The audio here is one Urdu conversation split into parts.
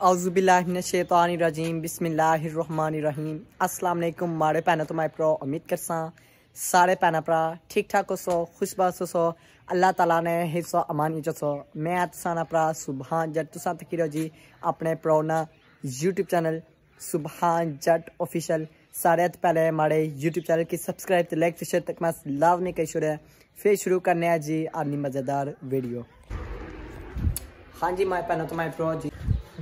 اعوذ باللہ من الشیطان الرجیم بسم اللہ الرحمن الرحیم السلام علیکم پینا تو مائی پرو امید کرساں سارے پینا پرا ٹھیک ٹھاک ہو سو خوشبا سو سو اللہ تعالیٰ نے حصہ سو امانی سانا پرا سبحان جٹ کی رو جی اپنے پرو یوٹیوب چینل سبحان جٹ آفیشل سارے ات پہلے مارے یوٹیوب چینل کی سبسکرائب تے لیک چینلکرائب تک میں سلاو نہیں شروع ہے پھر شروع کرنے آجی آنی مزیدار ویڈیو ہاں جی پینا تو مائی پرو جی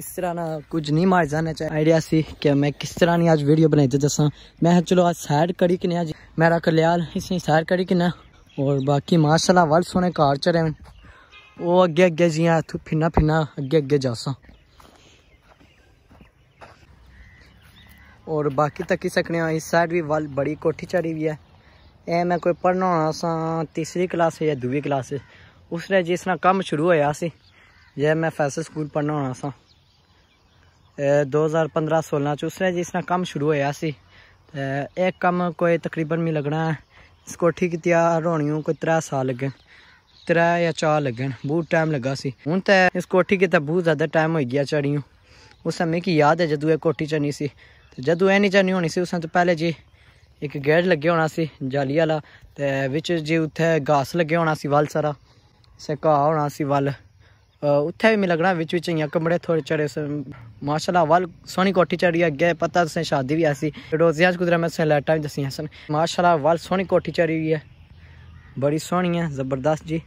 اس طرح نہ کچھ نہیں مار جانا چاہیے آئیڈیا سی کہ میں کس طرح نہیں آج ویڈیو بنائی بنا دس میں چلو آج سائڈ کری کھا جی میرا کلیال اس نے سیر کری کرا اور باقی ماشاء مارشل و سونے کار چڑے وہ اگیں اگیے جیسے اترنا پھرنا اگے اگے جی ہاں، جاس اور باقی سکنے ہاں، اس سائڈ بھی بڑی کوٹھی چڑھتی ہے اے میں کوئی پڑھنا ہونا تیسری کلس یا دوی کلاس اس نے جی کا کم شروع ہوا اسی جی میں فیصل سکول پڑھنا ہونا سا دو ہزار پندرہ سولہ چا جسا جی کم شروع ہوا اس ایک کم تقریباً می لگنا ہے اس کوٹھی کی تیار ہونی تر سال لگ تر یا چار لگ بہت ٹائم لگا سی ہوں تو اس کوٹھی گیا ٹائم ہو گیا چڑھوں اسے مجھے یاد ہے جد یہ کوٹھی چڑھنی سی جد یہ نہیں چڑنی ہونی سی اسے تو پہلے جی ایک گیٹ لگے ہونا سی جلی والا تو بچ جی اتر گھاس لگے ہونا سی ول سارا اس گا ہونا سی ول اتہ بھی میم بچ بچ کمڑے تھوڑے چڑھے ماشا وھی چڑھی ہے اگیں پتا شادی بھی آئی ڈیاٹا بھی دسیاں سن ماشا وٹھی چڑھی ہے بڑی سونی ہے زبردست جی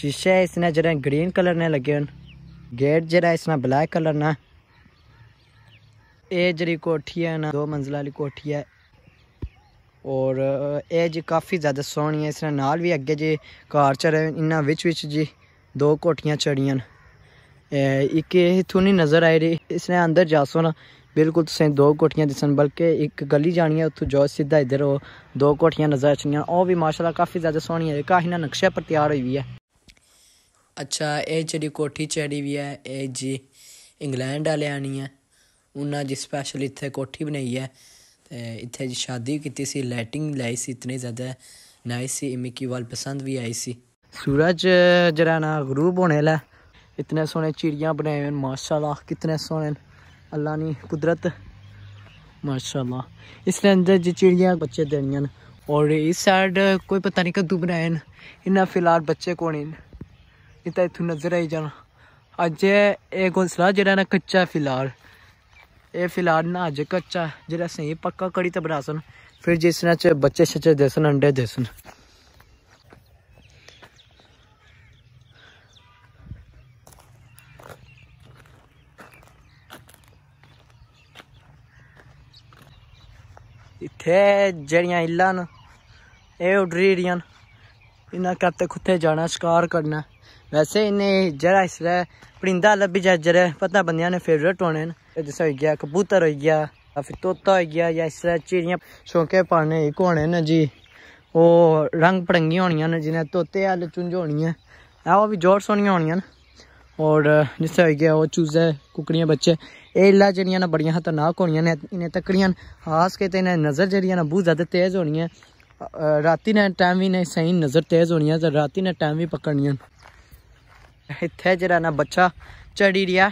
شیشے اس نے جہاں گرین کلر نے لگے گیٹ اس نے بلیک کلر نے یہ جڑی کوٹھی ہے دو منزل والی کوٹھی ہے اور یہ جی کافی زیادہ سونی ہے اس نے نال بھی اگیں جی گھر چڑے بچ بچ جی دو کوٹیاں چڑیاں ایک یہ نہیں نظر آئی رہی اس نے اندر جا سونا بالکل دو کوٹیاں دسن بلکہ ایک گلی جانی ہے جو سیدھا ادھر ہو دو کوٹیاں نظر آیا وہ بھی ماشاءاللہ کافی زیادہ سونی ہے نقشے پر تیار ہوئی ہے اچھا اے چیز کوٹھی چڑی بھی ہے اے جی انگلینڈ والے آنی ہے انہیں جی سپیشلی اتنے کوٹھی بنائی ہے اتنے جی شادی بھی سی لائٹنگ لائی سی اتنی زیادہ نائی سی امی کی وال پسند بھی آئی سی سورج جرا نا غروب ہونے ہے اتنے سونے چڑیاں بنائے ہوئے ماشاء اللہ کتنے سونے اللہ نہیں قدرت ماشاء اللہ اس نے اندر جی چڑیاں بچے دنیا اور اس سائڈ کوئی پتہ نہیں کدو بنائے انہیں فی الحال بچے کونے نہیں تو اتوں نظر آئی جانا اج یہ سلحا کچا فی الحال یہ فی الحال نہ اج کچا سب پکا کڑی تو بنا سن پھر جس نے بچے شچے دسن اڈے دسن اتیا ایل یہ اڈرین کت خوت جانا شکار کرنا ویسے اس لیے پرندہ پتہ بندے فیورٹ ہونے جسے کبوتر ہو گیا تو اس چیڑ چونکے پانچ جی اور رنگ برنگی ہونیا جن طوطے چنجونی ہے وہ بھی زور سونی ہونی جسے ہو چوزے ککڑی بچے ایلہ جنیاں نا بڑیاں ہاں تا ناک ہونی ہیں انہیں تکڑیاں نا ہاس کہتے ہیں نظر جنیاں نا بہت زیادہ تیز ہونی ہیں راتی نا ٹائم بھی نا سائی نظر تیز ہونی ہیں راتی نا ٹائم بھی پکڑنی ہیں ہتھے جرہ نا بچہ چڑی ریا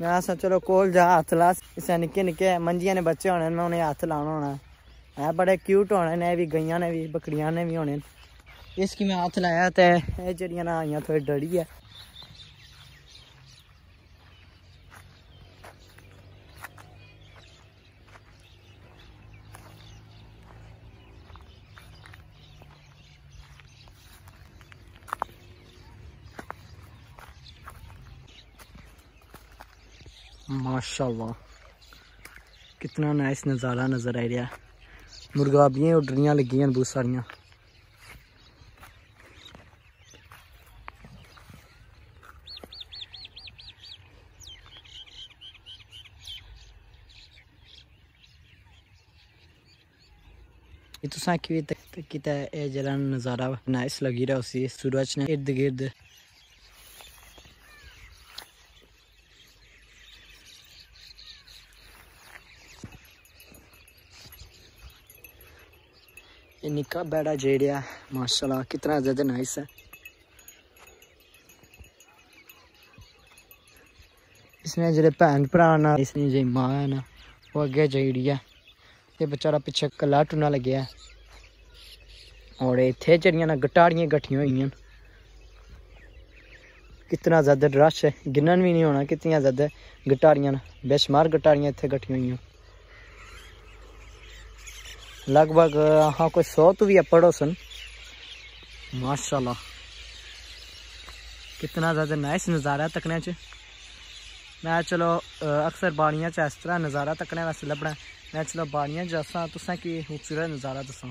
میں چلو کول جا ہاتھ لا اسے نکے نکے نکلے نے بچے ہونے میں انہیں ہاتھ لانا ہونا ہے بڑے کیوٹ ہونے نے بھی گئیاں نے بھی بکریاں نے بھی ہونے اس کی میں ہاتھ لایا تو یہ نہ آئیں تھوڑی ڈری ہے ماشاءاللہ کتنا نائس نظارہ نظر آ رہا ہے مرغابیاں اور ڈریاں لگی ہیں بہت ساریاں یہ تو ساں کی تک کیتا ہے اے جڑا نظارہ نائس لگی رہا اسی سورج نے ارد گرد یہ نکا بیڑا جیڑیا ماشاء اللہ کتنا زیادہ نائس ہے اس نے جڑے بھن بھرا نا اس نے جی ماں ہے نا وہ اگے جیڑی ہے یہ بچارا پیچھے کلا ٹنا لگیا ہے اور اتنے جڑیاں نا گٹاڑیاں گٹھیاں ہوئی ہیں کتنا زیادہ رش ہے گنن بھی نہیں ہونا کتنی زیادہ گٹاریاں بے شمار گٹاریاں اتنے گٹھی ہوئی ہیں لگ بھگ ہاں کوئی سو تو بھی پڑوسن ماشاء اللہ کتنا زیادہ نائس نظارہ تکنے چ میں چلو اکثر باڑیاں چ اس طرح نظارہ تکنے واسطے تساں کی خوبصورت نظارہ دساں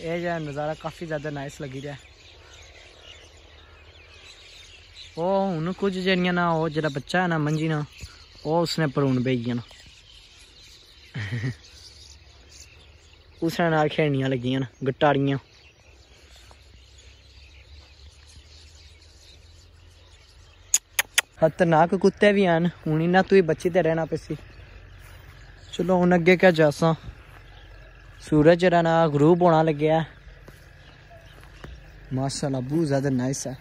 یہ نظارہ کافی زیادہ نائس لگی ہے وہ ہوں کچھ نا وہ بچہ ہے نا منجی نا وہ اس نے پرون پہ گیا کھین لگی گٹاریاں خطرناک کتے بھی ہیں نا تو بچی رہنا پیسے چلو ہن اگجہ سک سورج رہنا گرو پونا لگے ماشاء اللہ بہت نائس ہے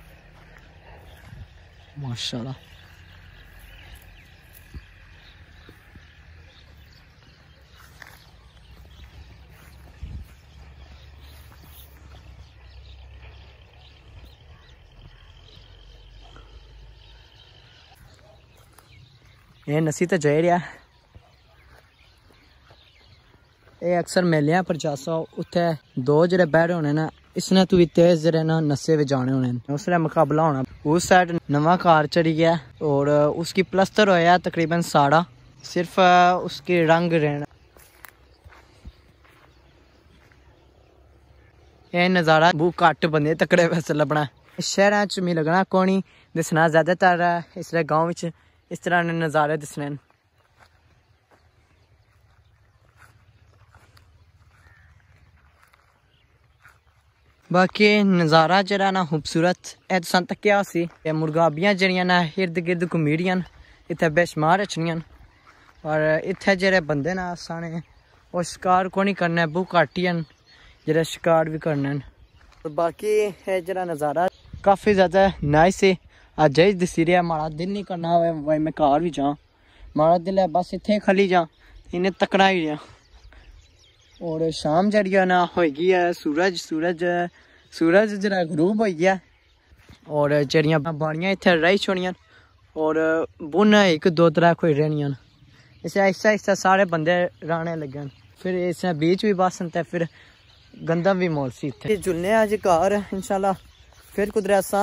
ਇਹ ਨਸੀ ਤਾਂ ਜੈ ਰਿਹਾ ਇਹ ਅਕਸਰ ਮੇਲਿਆਂ ਪਰ ਜਾਸਾ ਉੱਥੇ ਦੋ ਜਿਹੜੇ ਬੈਠ ਹੋਣੇ ਨਾ ਇਸਨੇ ਤੂੰ ਵੀ ਤੇਜ਼ ਜਿਹੜੇ ਨਾ ਨਸੇ ਵਿੱਚ ਜਾਣੇ ਹੋਣੇ ਉਸਨੇ ਮੁਕਾਬਲਾ ਹੋਣਾ ਉਸ ਸਾਈਡ ਨਵਾਂ ਕਾਰ ਚੜੀ ਗਿਆ ਔਰ ਉਸकी ਪਲਸਟਰ ਹੋਇਆ ਤਕਰੀਬਨ ਸਾੜਾ ਸਿਰਫ ਉਸਕੇ ਰੰਗ ਰਹਿਣਾ ਇਹ ਨਜ਼ਾਰਾ ਬੂ ਘੱਟ ਬੰਦੇ ਤਕੜੇ ਵੈਸੇ ਲੱਭਣਾ ਸ਼ਹਿਰਾਂ ਚ ਮੀ ਲੱਗਣਾ ਕੋਣੀ ਦਿਸਣਾ ਜ਼ਿਆਦਾਤਰ ਇਸਰੇ ਗਾਉਂ ਵਿੱਚ اس طرح نے نظارہ دسنے باقی نظارہ خوبصورت کیا مرغابیاں جیسے ہرد گرد کمیڑ اتنے بشمار رچنیاں اور اتنے جی اور شکار کو نہیں کرنا بہ کاٹیاں شکار بھی کرنے باقی نظارہ کافی زیادہ نائس ہے اج ہی دس مارا دل نہیں کرنا ہوئے میں کار بھی جا مارا بس کھلی جا انہیں تکڑا ہی لیں اور شام جی ہو گئی ہے سورج گروب ہوئی گیا اور باڑی ری چڑی اور بونا ایک دو تر کھائی اسے ایسا ایسا سارے بندے راہنے لگے اسے بیچ بھی مول سی تھے جلنے آج کار انشاءاللہ پھر سا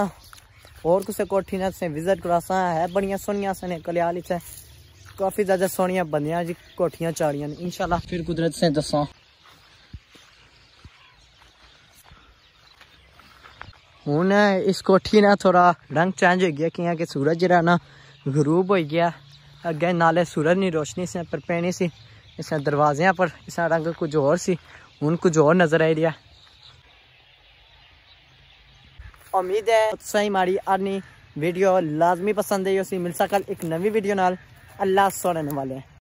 اور کسے کوٹھی نے وزٹ کروا سا ہے بڑی سونی سونے کلیال اتنے کافی زیادہ سونی بنیاں کوٹیاں چاریاں ان شاء اللہ سے دسا دس اس کوٹھی نے تھوڑا رنگ چینج ہو گیا کہ کورج جا غروب ہوئی گیا اگر نالے سورج نہیں روشنی سے پر پینی سی اس دروازے پر اس کا رنگ کچھ اور سی ہوں کچھ اور نظر آئی آئیے امید ہے سو ماری آرنی ویڈیو لازمی پسند ہے اسی مل سکل ایک نوی ویڈیو نال اللہ سونے والے